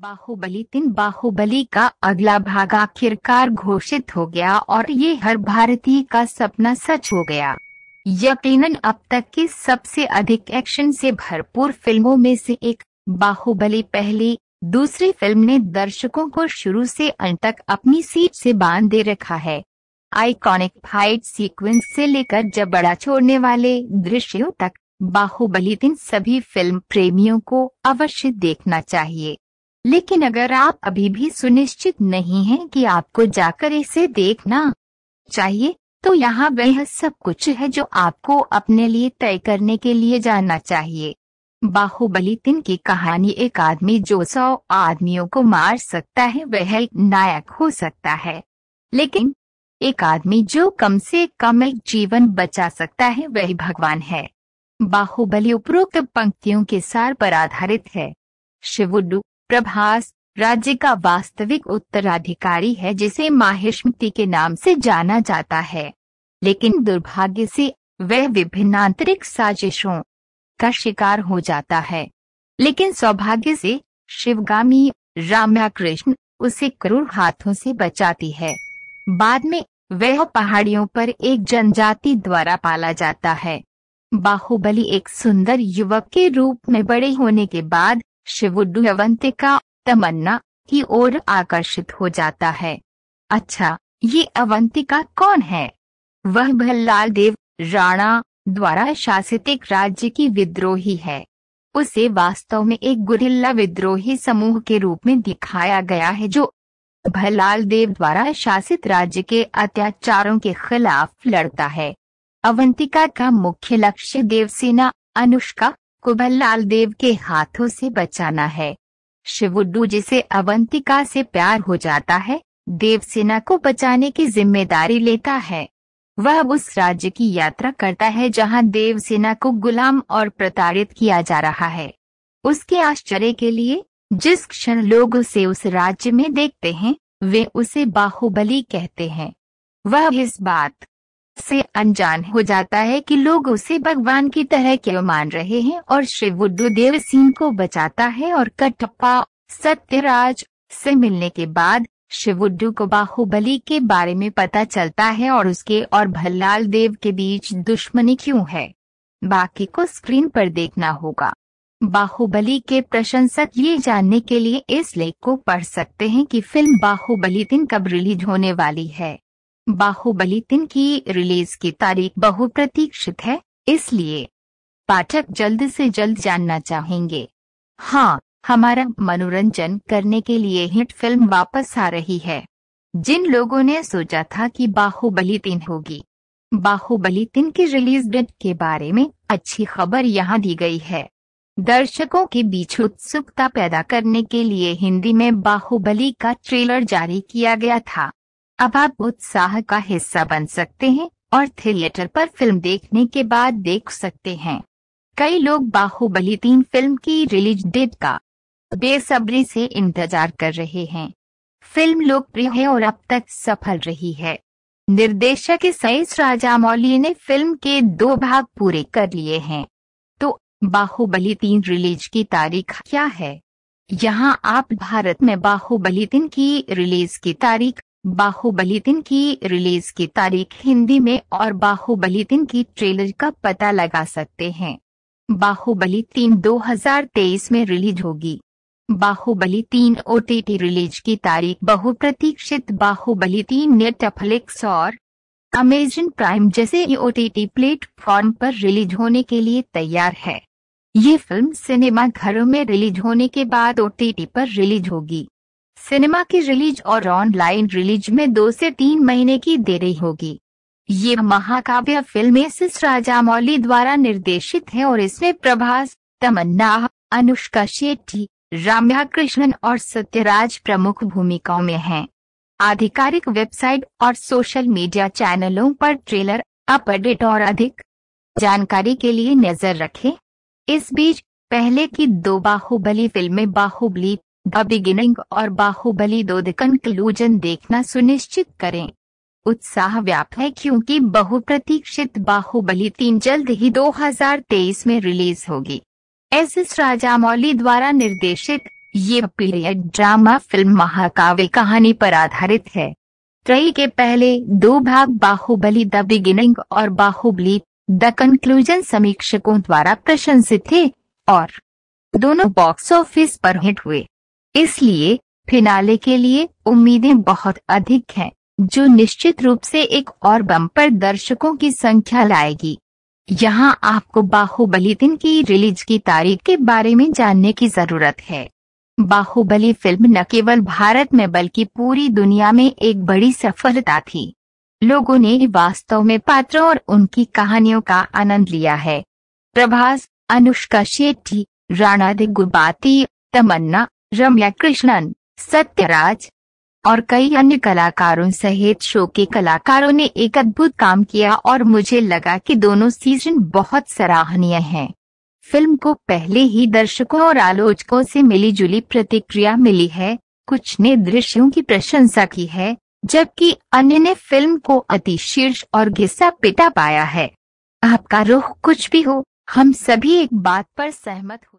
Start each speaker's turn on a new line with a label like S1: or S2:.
S1: बाहुबली तीन बाहुबली का अगला भाग आखिरकार घोषित हो गया और ये हर भारतीय का सपना सच हो गया यकीनन अब तक की सबसे अधिक एक्शन से भरपूर फिल्मों में से एक बाहुबली पहली दूसरी फिल्म ने दर्शकों को शुरू से अंत तक अपनी सीट से बांध दे रखा है आइकॉनिक फाइट सीक्वेंस से लेकर जबड़ा छोड़ने वाले दृश्यों तक बाहुबली तीन सभी फिल्म प्रेमियों को अवश्य देखना चाहिए लेकिन अगर आप अभी भी सुनिश्चित नहीं हैं कि आपको जाकर इसे देखना चाहिए तो यहाँ वह सब कुछ है जो आपको अपने लिए तय करने के लिए जाना चाहिए बाहुबली तीन की कहानी एक आदमी जो सौ आदमियों को मार सकता है वह एक नायक हो सकता है लेकिन एक आदमी जो कम से कम एक जीवन बचा सकता है वह भगवान है बाहुबली उपरोक्त पंक्तियों के सार पर आधारित है शिवुडू प्रभास राज्य का वास्तविक उत्तराधिकारी है जिसे माहिष्मति के नाम से जाना जाता है लेकिन दुर्भाग्य से वह विभिन्न आंतरिक साजिशों का शिकार हो जाता है लेकिन सौभाग्य से शिवगामी राम्या कृष्ण उसे क्रूर हाथों से बचाती है बाद में वह पहाड़ियों पर एक जनजाति द्वारा पाला जाता है बाहुबली एक सुंदर युवक के रूप में बड़े होने के बाद शिवुडू का तमन्ना की ओर आकर्षित हो जाता है अच्छा ये अवंतिका कौन है वह भल्लाल देव राणा द्वारा शासित एक राज्य की विद्रोही है उसे वास्तव में एक गुरिल्ला विद्रोही समूह के रूप में दिखाया गया है जो भल्लाल देव द्वारा शासित राज्य के अत्याचारों के खिलाफ लड़ता है अवंतिका का मुख्य लक्ष्य देवसेना अनुष्का कुबललाल देव के हाथों से बचाना है शिवुड्डू जिसे अवंतिका से प्यार हो जाता है देवसेना को बचाने की जिम्मेदारी लेता है वह उस राज्य की यात्रा करता है जहां देवसेना को गुलाम और प्रताड़ित किया जा रहा है उसके आश्चर्य के लिए जिस क्षण लोग उसे उस राज्य में देखते हैं वे उसे बाहुबली कहते हैं वह इस बात से अनजान हो जाता है कि लोग उसे भगवान की तरह क्यों मान रहे हैं और शिव देव सिंह को बचाता है और कटप्पा सत्यराज से मिलने के बाद शिवुड्डू को बाहुबली के बारे में पता चलता है और उसके और भल्लाल देव के बीच दुश्मनी क्यों है बाकी को स्क्रीन पर देखना होगा बाहुबली के प्रशंसक ये जानने के लिए इस लेख को पढ़ सकते हैं कि फिल्म बाहुबली तीन कब रिलीज होने वाली है बाहुबली तीन की रिलीज की तारीख बहुप्रतीक्षित है इसलिए पाठक जल्द से जल्द जानना चाहेंगे हाँ हमारा मनोरंजन करने के लिए हिट फिल्म वापस आ रही है जिन लोगों ने सोचा था कि बाहुबली तीन होगी बाहुबली तीन की रिलीज डेट के बारे में अच्छी खबर यहाँ दी गई है दर्शकों के बीच उत्सुकता पैदा करने के लिए हिंदी में बाहुबली का ट्रेलर जारी किया गया था अब आप उत्साह का हिस्सा बन सकते हैं और थिएटर पर फिल्म देखने के बाद देख सकते हैं कई लोग बाहुबली तीन फिल्म की रिलीज डेट का बेसब्री से इंतजार कर रहे हैं फिल्म लोकप्रिय है और अब तक सफल रही है निर्देशक सईस मौली ने फिल्म के दो भाग पूरे कर लिए हैं तो बाहुबली तीन रिलीज की तारीख क्या है यहाँ आप भारत में बाहुबली तीन की रिलीज की तारीख बाहुबली तीन की रिलीज की तारीख हिंदी में और बाहुबली तीन की ट्रेलर का पता लगा सकते हैं बाहुबली तीन 2023 में रिलीज होगी बाहुबली तीन ओटीटी रिलीज की तारीख बहुप्रतीक्षित बाहुबली तीन नेटफ्लिक्स और अमेजन प्राइम जैसे ओटीटी प्लेटफॉर्म पर रिलीज होने के लिए तैयार है ये फिल्म सिनेमा घरों में रिलीज होने के बाद ओटीटी पर रिलीज होगी सिनेमा की रिलीज और ऑनलाइन रिलीज में दो से तीन महीने की देरी होगी ये महाकाव्य फिल्म एस राजामौली द्वारा निर्देशित है और इसमें प्रभास तमन्ना अनुष्का शेट्टी राम्या कृष्णन और सत्यराज प्रमुख भूमिकाओं में हैं। आधिकारिक वेबसाइट और सोशल मीडिया चैनलों पर ट्रेलर अपडेट और अधिक जानकारी के लिए नजर रखें। इस बीच पहले की दो बाहुबली फिल्में बाहुबली द बिगिनिंग और बाहुबली दो कंक्लूजन देखना सुनिश्चित करें उत्साह व्याप है क्योंकि बहुप्रतीक्षित बाहुबली तीन जल्द ही 2023 में रिलीज होगी एस एस राजामौली द्वारा निर्देशित ये पीरियड ड्रामा फिल्म महाकाव्य कहानी पर आधारित है त्रई के पहले दो भाग बाहुबली द बिगिनिंग और बाहुबली द कंक्लूजन समीक्षकों द्वारा प्रशंसित थे और दोनों बॉक्स ऑफिस पर हिट हुए इसलिए फिनाले के लिए उम्मीदें बहुत अधिक हैं जो निश्चित रूप से एक और बम्पर दर्शकों की संख्या लाएगी यहाँ आपको बाहुबली दिन की रिलीज की तारीख के बारे में जानने की जरूरत है बाहुबली फिल्म न केवल भारत में बल्कि पूरी दुनिया में एक बड़ी सफलता थी लोगों ने वास्तव में पात्रों और उनकी कहानियों का आनंद लिया है प्रभास अनुष्का शेट्टी राणा दिगुबाती तमन्ना रम्या कृष्णन सत्यराज और कई अन्य कलाकारों सहित शो के कलाकारों ने एक अद्भुत काम किया और मुझे लगा कि दोनों सीजन बहुत सराहनीय हैं। फिल्म को पहले ही दर्शकों और आलोचकों से मिली जुली प्रतिक्रिया मिली है कुछ ने दृश्यों की प्रशंसा की है जबकि अन्य ने फिल्म को अति शीर्ष और घिसा पिटा पाया है आपका रुख कुछ भी हो हम सभी एक बात पर सहमत